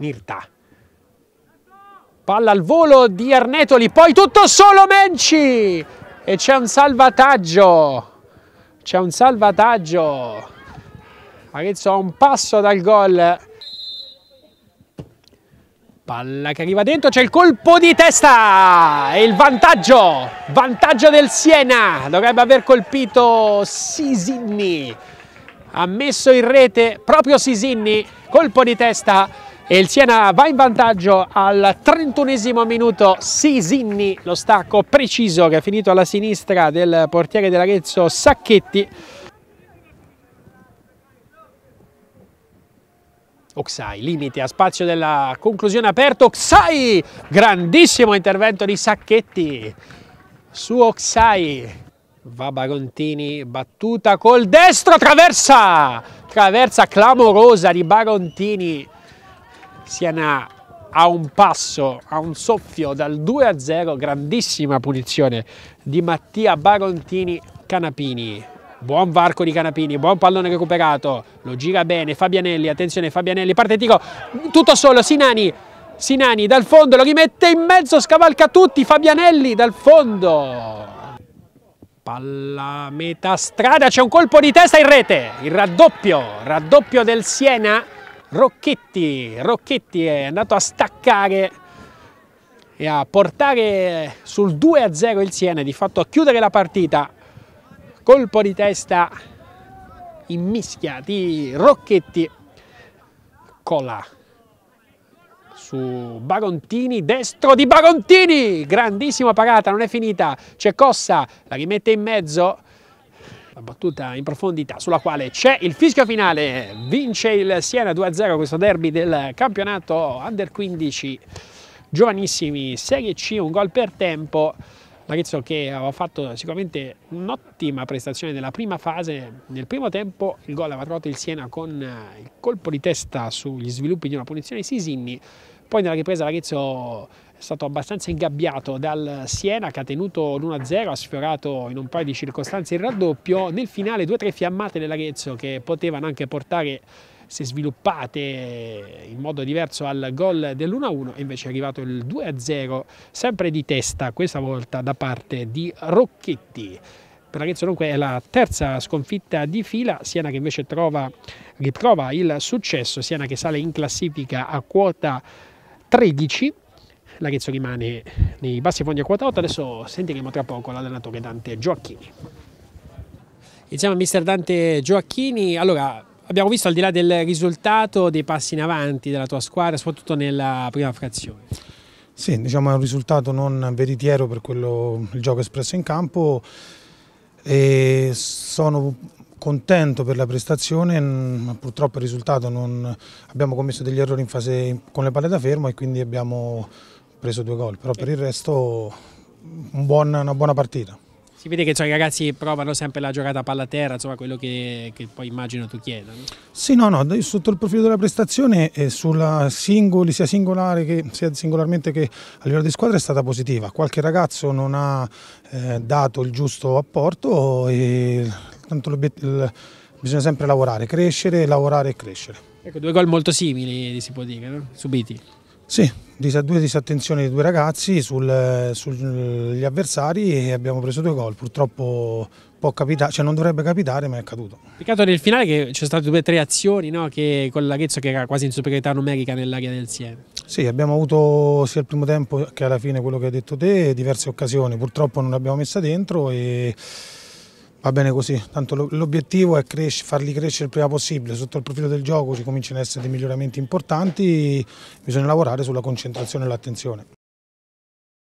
Mirta. Palla al volo di Arnetoli, poi tutto solo Menci! E c'è un salvataggio, c'è un salvataggio. Arezzo a un passo dal gol. Palla che arriva dentro, c'è il colpo di testa e il vantaggio, vantaggio del Siena, dovrebbe aver colpito Sisinni, ha messo in rete proprio Sisinni, colpo di testa e il Siena va in vantaggio al 31 minuto Sisinni, lo stacco preciso che è finito alla sinistra del portiere dell'Arezzo Sacchetti. Oxai, limite a spazio della conclusione aperto, Oxai, grandissimo intervento di Sacchetti su Oxai. Va Barontini, battuta col destro, traversa! Traversa clamorosa di Barontini Siena a un passo, a un soffio dal 2 a 0, grandissima punizione di Mattia Barontini Canapini. Buon varco di Canapini, buon pallone recuperato, lo gira bene Fabianelli, attenzione Fabianelli, parte Tico, tutto solo Sinani, Sinani dal fondo lo rimette in mezzo, scavalca tutti, Fabianelli dal fondo. Palla metà strada, c'è un colpo di testa in rete, il raddoppio, raddoppio del Siena Rocchetti, Rocchetti è andato a staccare e a portare sul 2-0 il Siena, di fatto a chiudere la partita. Colpo di testa in mischia di Rocchetti, cola su Barontini, destro di Barontini, grandissima parata, non è finita, c'è Cossa, la rimette in mezzo, la battuta in profondità sulla quale c'è il fischio finale, vince il Siena 2-0 questo derby del campionato under 15, giovanissimi, Serie C, un gol per tempo, L'Arezzo che aveva fatto sicuramente un'ottima prestazione nella prima fase, nel primo tempo il gol aveva trovato il Siena con eh, il colpo di testa sugli sviluppi di una punizione Sisinni, poi nella ripresa l'Arezzo è stato abbastanza ingabbiato dal Siena che ha tenuto l'1-0, ha sfiorato in un paio di circostanze il raddoppio, nel finale due o tre fiammate dell'Arezzo che potevano anche portare se sviluppate in modo diverso al gol dell'1-1 invece è arrivato il 2-0 sempre di testa questa volta da parte di Rocchetti per Arezzo dunque è la terza sconfitta di fila, Siena che invece trova, riprova il successo, Siena che sale in classifica a quota 13 L'Arezzo rimane nei bassi fondi a quota 8, adesso sentiremo tra poco l'allenatore Dante Gioacchini. Iniziamo a mister Dante Gioacchini, allora abbiamo visto al di là del risultato dei passi in avanti della tua squadra, soprattutto nella prima frazione. Sì, diciamo è un risultato non veritiero per quello, il gioco espresso in campo e sono contento per la prestazione, ma purtroppo il risultato non... abbiamo commesso degli errori in fase con le palle da fermo e quindi abbiamo preso due gol, però per il resto un buon, una buona partita. Si vede che cioè, i ragazzi provano sempre la giocata palla a terra, insomma quello che, che poi immagino tu chieda. No? Sì, no, no, sotto il profilo della prestazione e sulla singoli, sia singolare che sia singolarmente che a livello di squadra è stata positiva. Qualche ragazzo non ha eh, dato il giusto apporto e tanto il, bisogna sempre lavorare, crescere, lavorare e crescere. Ecco, due gol molto simili si può dire, no? subiti. Sì, due disattenzioni dei due ragazzi sugli avversari e abbiamo preso due gol. Purtroppo può capitare, cioè non dovrebbe capitare, ma è accaduto. Peccato nel finale che ci sono state due o tre azioni no? che, con l'Aghezzo che era quasi in superiorità numerica nell'area del Siena. Sì, abbiamo avuto sia il primo tempo che alla fine quello che hai detto te, diverse occasioni. Purtroppo non l'abbiamo messa dentro e va bene così, tanto l'obiettivo è cresci, farli crescere il prima possibile, sotto il profilo del gioco ci cominciano ad essere dei miglioramenti importanti, bisogna lavorare sulla concentrazione e l'attenzione.